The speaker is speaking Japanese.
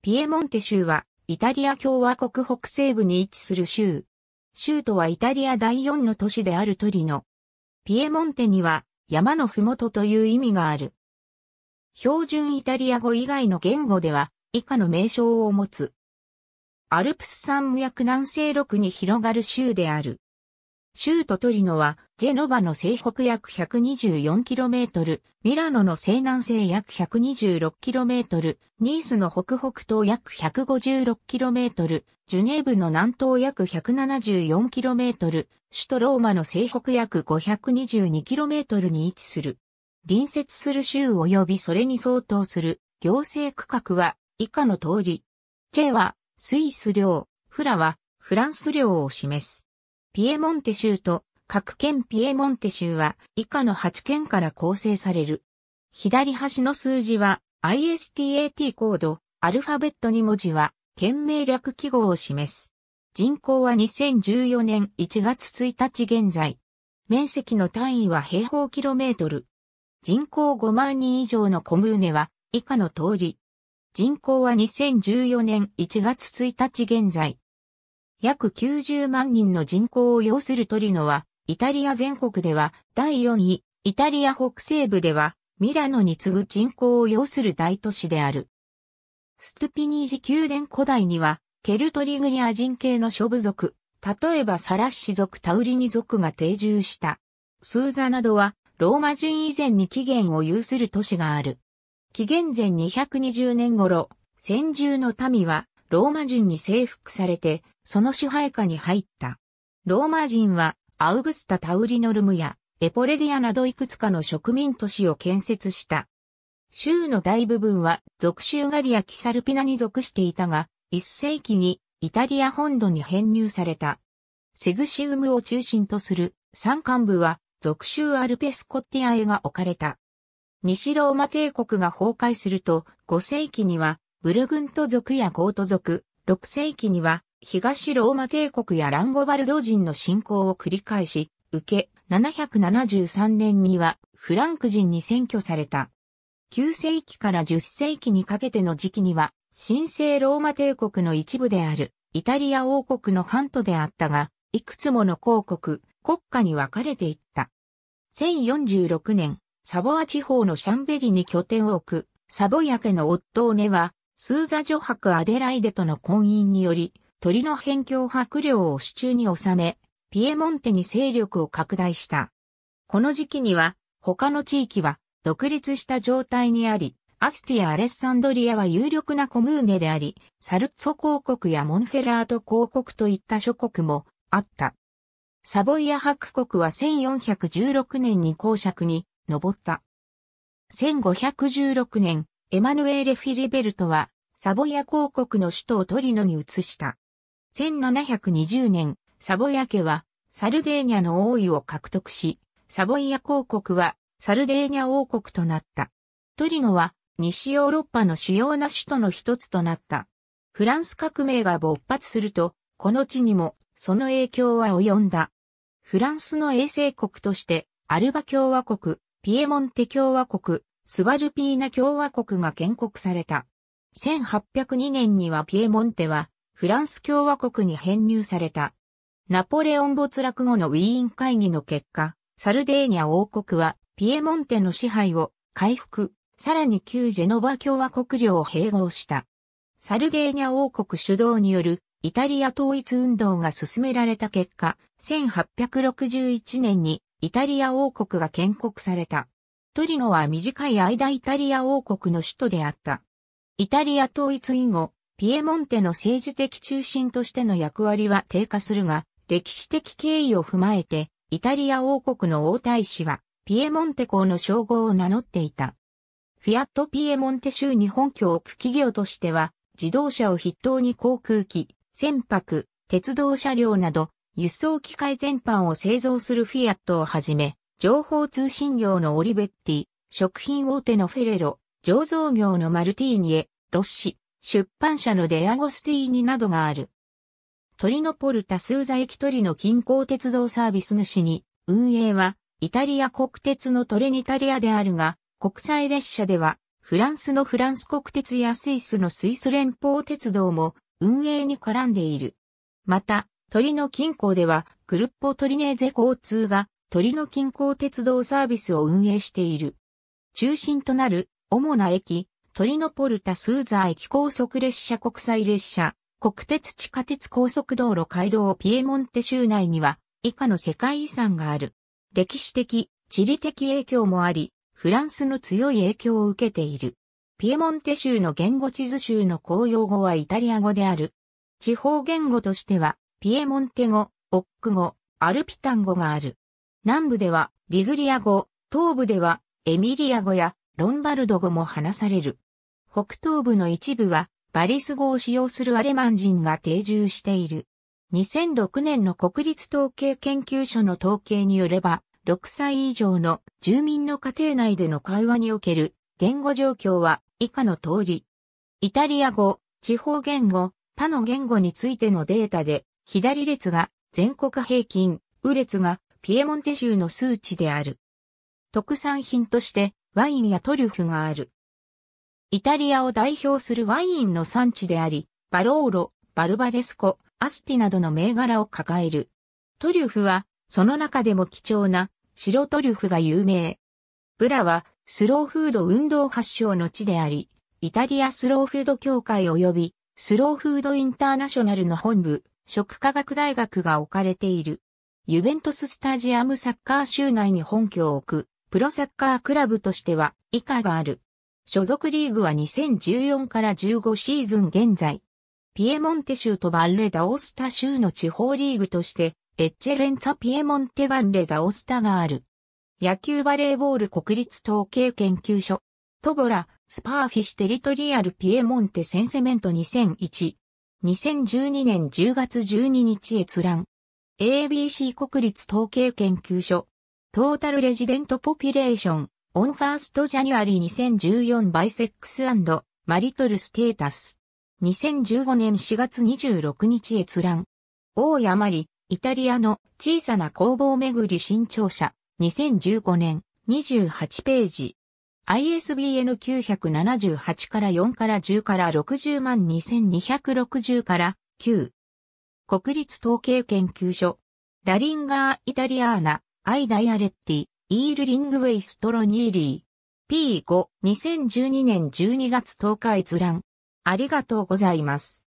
ピエモンテ州は、イタリア共和国北西部に位置する州。州都はイタリア第4の都市であるトリノ。ピエモンテには、山のふもとという意味がある。標準イタリア語以外の言語では、以下の名称を持つ。アルプス山脈南西麓に広がる州である。州とトリノは、ジェノバの西北約 124km、ミラノの西南西約 126km、ニースの北北東約 156km、ジュネーブの南東約 174km、首都ローマの西北約 522km に位置する。隣接する州及びそれに相当する行政区画は以下の通り。チェはスイス領、フラはフランス領を示す。ピエモンテ州と各県ピエモンテ州は以下の8県から構成される。左端の数字は ISTAT コード、アルファベット2文字は県名略記号を示す。人口は2014年1月1日現在。面積の単位は平方キロメートル。人口5万人以上のコムーネは以下の通り。人口は2014年1月1日現在。約90万人の人口を要するトリノは、イタリア全国では第4位、イタリア北西部ではミラノに次ぐ人口を要する大都市である。ストゥピニージ宮殿古代には、ケルトリグリア人系の諸部族、例えばサラッシ族タウリニ族が定住した。スーザなどは、ローマ人以前に起源を有する都市がある。紀元前220年頃、先住の民は、ローマ人に征服されて、その支配下に入った。ローマ人はアウグスタ・タウリノルムやエポレディアなどいくつかの植民都市を建設した。州の大部分は属州ガリア・キサルピナに属していたが、1世紀にイタリア本土に編入された。セグシウムを中心とする山間部は属州アルペスコッティアへが置かれた。西ローマ帝国が崩壊すると5世紀にはブルグント族やゴート族、6世紀には東ローマ帝国やランゴバルド人の侵攻を繰り返し、受け、773年にはフランク人に占拠された。9世紀から10世紀にかけての時期には、神聖ローマ帝国の一部である、イタリア王国の半島であったが、いくつもの公国、国家に分かれていった。1046年、サボア地方のシャンベリに拠点を置く、サボヤ家の夫オネは、スーザ女伯アデライデとの婚姻により、鳥の辺境伯領を手中に収め、ピエモンテに勢力を拡大した。この時期には、他の地域は独立した状態にあり、アスティア・アレッサンドリアは有力なコムーネであり、サルッツォ公国やモンフェラート公国といった諸国もあった。サボイア伯国は1416年に公爵に上った。1516年、エマヌエーレ・フィリベルトはサボイア公国の首都をトリノに移した。1720年、サボヤ家は、サルデーニャの王位を獲得し、サボイア公国は、サルデーニャ王国となった。トリノは、西ヨーロッパの主要な首都の一つとなった。フランス革命が勃発すると、この地にも、その影響は及んだ。フランスの衛星国として、アルバ共和国、ピエモンテ共和国、スバルピーナ共和国が建国された。1802年にはピエモンテはフランス共和国に編入された。ナポレオン没落後のウィーン会議の結果、サルデーニャ王国はピエモンテの支配を回復、さらに旧ジェノバ共和国領を併合した。サルデーニャ王国主導によるイタリア統一運動が進められた結果、1861年にイタリア王国が建国された。トリノは短い間イタリア王国の首都であった。イタリア統一以後、ピエモンテの政治的中心としての役割は低下するが、歴史的経緯を踏まえて、イタリア王国の王太子は、ピエモンテ公の称号を名乗っていた。フィアット・ピエモンテ州日本拠区企業としては、自動車を筆頭に航空機、船舶、鉄道車両など、輸送機械全般を製造するフィアットをはじめ、情報通信業のオリベッティ、食品大手のフェレロ、醸造業のマルティーニエ、ロッシ、出版社のデアゴスティーニなどがある。トリノポルタスーザ駅トリの近郊鉄道サービス主に、運営は、イタリア国鉄のトレニタリアであるが、国際列車では、フランスのフランス国鉄やスイスのスイス連邦鉄道も運営に絡んでいる。また、鳥の近郊では、クルッポトリネーゼ交通が鳥の近郊鉄道サービスを運営している。中心となる主な駅、トリノポルタスーザー駅高速列車国際列車、国鉄地下鉄高速道路街道ピエモンテ州内には以下の世界遺産がある。歴史的、地理的影響もあり、フランスの強い影響を受けている。ピエモンテ州の言語地図州の公用語はイタリア語である。地方言語としては、ピエモンテ語、オック語、アルピタン語がある。南部では、リグリア語、東部では、エミリア語や、ロンバルド語も話される。北東部の一部はバリス語を使用するアレマン人が定住している。2006年の国立統計研究所の統計によれば、6歳以上の住民の家庭内での会話における言語状況は以下の通り。イタリア語、地方言語、他の言語についてのデータで、左列が全国平均、右列がピエモンテ州の数値である。特産品としてワインやトリュフがある。イタリアを代表するワインの産地であり、バローロ、バルバレスコ、アスティなどの銘柄を抱える。トリュフは、その中でも貴重な白トリュフが有名。ブラは、スローフード運動発祥の地であり、イタリアスローフード協会及び、スローフードインターナショナルの本部、食科学大学が置かれている。ユベントススタジアムサッカー州内に本拠を置く、プロサッカークラブとしては、以下がある。所属リーグは2014から15シーズン現在、ピエモンテ州とバンレ・ダオスタ州の地方リーグとして、エッチェレンツァ・ピエモンテ・バンレ・ダオスタがある。野球バレーボール国立統計研究所、トボラ、スパーフィシテリトリアル・ピエモンテ・センセメント2001、2012年10月12日閲覧。ABC 国立統計研究所、トータルレジデントポピュレーション、On 1st January 2014 by Sex and Marital Status 2015年4月26日閲覧大山里、イタリアの小さな工房巡り新潮社2015年28ページ ISBN 978から4から10から60万2260から9国立統計研究所ラリンガー・イタリアーナ・アイ・ダイアレッティイールリングウェイストロニーリー。P5、2012年12月10日閲覧。ありがとうございます。